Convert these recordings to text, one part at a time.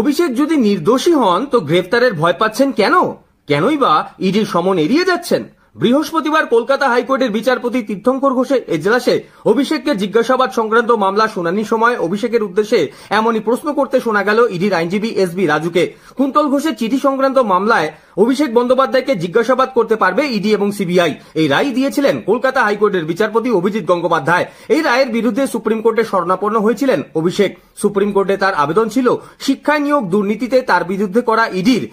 অভিষেক যদি নির্দোষী হন তো গ্রেফতারের ভয় পাচ্ছেন কেন কেনই বা ইডির সমন এড়িয়ে যাচ্ছেন বৃহস্পতিবার কলকাতা হাইকোর্টের বিচারপতি তীর্থঙ্কর ঘোষের এজলাসে অভিষেককে জিজ্ঞাসাবাদ সংক্রান্ত মামলা শুনানির সময় অভিষেকের উদ্দেশ্যে এমনই প্রশ্ন করতে শোনা গেল ইডির আইনজীবী এস বি রাজুকে কুন্তল ঘোষের চিঠি সংক্রান্ত মামলায় অভিষেক বন্দ্যোপাধ্যায়কে জিজ্ঞাসাবাদ করতে পারবে ইডি এবং সিবিআই এই রায় দিয়েছিলেন কলকাতা হাইকোর্টের বিচারপতি অভিজিৎ গঙ্গোপাধ্যায় এই রায়ের বিরুদ্ধে সুপ্রিম কোর্টে শরণাপন্ন হয়েছিলেন অভিষেক সুপ্রিম কোর্টে তার আবেদন ছিল শিক্ষা নিয়োগ দুর্নীতিতে তার বিরুদ্ধে করা ইডির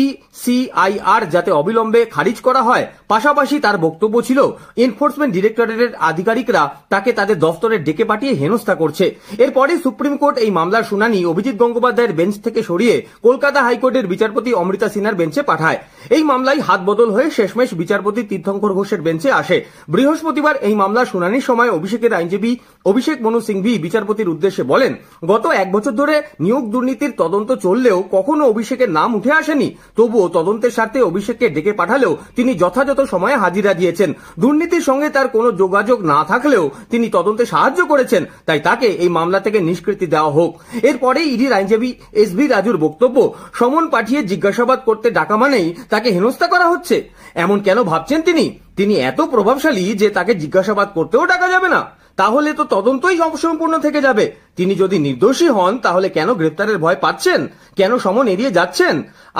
ইসিআইআর যাতে অবিলম্বে খারিজ করা হয় পাশাপাশি তার বক্তব্য ছিল এনফোর্সমেন্ট ডিরেক্টরেটের আধিকারিকরা তাকে তাদের দফতরে ডেকে পাঠিয়ে হেনস্থা করছে এরপরে সুপ্রিম কোর্ট এই মামলার শুনানি অভিজিৎ গঙ্গোপাধ্যায়ের বেঞ্চ থেকে সরিয়ে কলকাতা হাইকোর্টের বিচারপতি অমৃতা সিনহার বেঞ্চে পাঠায় রায় এই মামলায় হাত বদল হয়ে শেষমেশ বিচারপতি তীর্থঙ্কর ঘোষের বেঞ্চে আসে বৃহস্পতিবার এই মামলা শুনানির সময় অভিষেকের আইনজীবী অভিষেক মনু সিংভি বিচারপতির উদ্দেশ্যে বলেন গত এক বছর ধরে নিয়োগ দুর্নীতির তদন্ত চললেও কখনো অভিষেকের নাম উঠে আসেনি তবুও তদন্তের স্বার্থে অভিষেককে ডেকে পাঠালেও তিনি যথাযথ সময়ে হাজিরা দিয়েছেন দুর্নীতির সঙ্গে তার কোনো যোগাযোগ না থাকলেও তিনি তদন্তে সাহায্য করেছেন তাই তাকে এই মামলা থেকে নিষ্কৃতি দেওয়া হোক এরপরে ইডির আইনজীবী এস বি রাজুর বক্তব্য সমন পাঠিয়ে জিজ্ঞাসাবাদ করতে ডাকা মানে কারণেই তাকে হেনস্থা করা হচ্ছে এমন কেন ভাবছেন তিনি তিনি এত প্রভাবশালী যে তাকে জিজ্ঞাসাবাদ করতেও ডাকা যাবে না তাহলে তো তদন্তই অসম্পূর্ণ থেকে যাবে তিনি যদি নির্দোষী হন তাহলে কেন গ্রেপ্তারের ভয় পাচ্ছেন কেন সমন এড়িয়ে যাচ্ছেন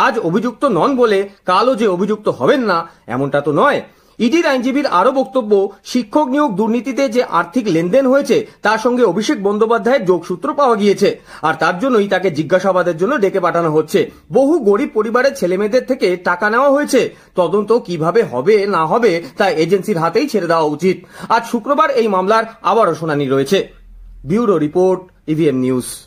আজ অভিযুক্ত নন বলে কালও যে অভিযুক্ত হবেন না এমনটা তো নয় ইডির আইনজীবীর আরো বক্তব্য শিক্ষক নিয়োগ দুর্নীতিতে যে আর্থিক লেনদেন হয়েছে তার সঙ্গে অভিষেক বন্দ্যোপাধ্যায়ের যোগসূত্র পাওয়া গিয়েছে আর তার জন্যই তাকে জিজ্ঞাসাবাদের জন্য ডেকে পাঠানো হচ্ছে বহু গরিব পরিবারের ছেলেমেয়েদের থেকে টাকা নেওয়া হয়েছে তদন্ত কিভাবে হবে না হবে তা এজেন্সির হাতেই ছেড়ে দেওয়া উচিত আজ শুক্রবার এই মামলার আবারও শুনানি রয়েছে ব্যুরো রিপোর্ট ইভিএম নিউজ